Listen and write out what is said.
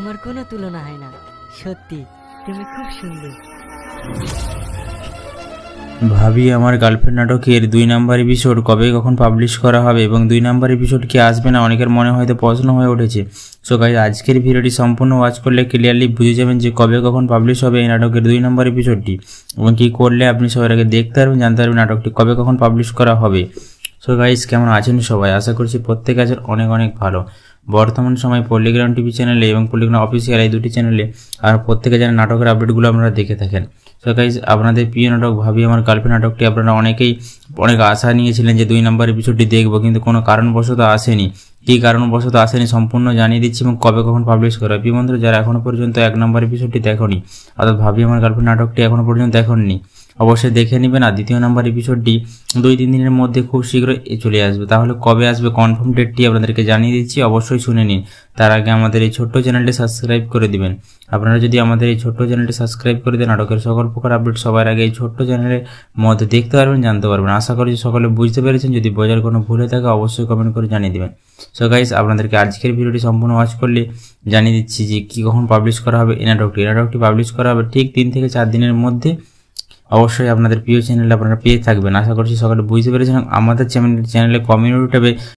তোমার কোনো তুলনা হয় না সত্যি তুমি খুব সুন্দর ভাবি আমার গার্লফ্রেন্ড নাটকের দুই নাম্বার এপিসোড কবে কখন পাবলিশ করা হবে এবং দুই নাম্বার এপিসোড কি আসবে না অনেকের মনে হয়তো প্রশ্ন হয়ে উঠেছে সো গাই আজকের ভিডিওটি সম্পূর্ণ ওয়াচ করলে ক্লিয়ারলি বুঝে যাবেন যে কবে কখন পাবলিশ হবে এই নাটকের দুই নাম্বার এপিসোডটি এবং কী করলে আপনি সবার আগে দেখতে পারবেন জানতে পারবেন নাটকটি কবে কখন পাবলিশ করা হবে সো গাইস কেমন আছেন সবাই আশা করছি প্রত্যেক আছেন অনেক অনেক ভালো বর্তমান সময় পল্লিগ্রাম টিভি চ্যানেলে এবং পল্লিগ্রাম অফিসিয়াল এই দুটি চ্যানেলে আর প্রত্যেকে যেন নাটকের আপডেটগুলো আপনারা দেখে থাকেন সো গাইজ আপনাদের প্রিয় নাটক ভাবি আমার গার্লফ্রেন্ড নাটকটি আপনারা অনেকেই অনেক আশা নিয়েছিলেন যে দুই নম্বর এপিসোডটি দেখব কিন্তু কোনো কারণবশত আসেনি কী কারণবশত আসেনি সম্পূর্ণ জানিয়ে দিচ্ছি এবং কবে কখন পাবলিশ করা প্রিয় বন্ধুরা যারা এখনও পর্যন্ত এক নম্বর এপিসোডটি দেখনি অর্থাৎ ভাবি আমার গার্লফ্রেন্ড নাটকটি এখনও পর্যন্ত দেখননি অবশ্যই দেখে নেবেন আর দ্বিতীয় নম্বর এপিসোডটি দুই তিন দিনের মধ্যে খুব শীঘ্রই চলে আসবে তাহলে কবে আসবে কনফার্ম ডেটটি আপনাদেরকে জানিয়ে দিচ্ছি অবশ্যই শুনে নিন তার আগে আমাদের এই ছোট্ট চ্যানেলটি সাবস্ক্রাইব করে দিবেন আপনারা যদি আমাদের এই ছোট্ট চ্যানেলটি সাবস্ক্রাইব করে দেন নাটকের সকল প্রকার আপডেট সবার আগে এই ছোট্ট চ্যানেলের মধ্যে দেখতে পারবেন জানতে পারবেন আশা করি যে সকলে বুঝতে পেরেছেন যদি বোঝার কোনো ভুলে থাকে অবশ্যই কমেন্ট করে জানিয়ে দেবেন সো গাইস আপনাদেরকে আজকের ভিডিওটি সম্পূর্ণ ওয়াচ করলে জানিয়ে দিচ্ছি যে কী কখন পাবলিশ করা হবে এ এনাডকটি নাটকটি পাবলিশ করা হবে ঠিক তিন থেকে চার দিনের মধ্যে অবশ্যই আপনাদের প্রিয় চ্যানেল আপনারা পেয়ে থাকবেন আশা করছি সকালে বুঝতে পেরেছেন আমাদের চ্যানেল চ্যানেলে কমিউনিটি ট্যাবে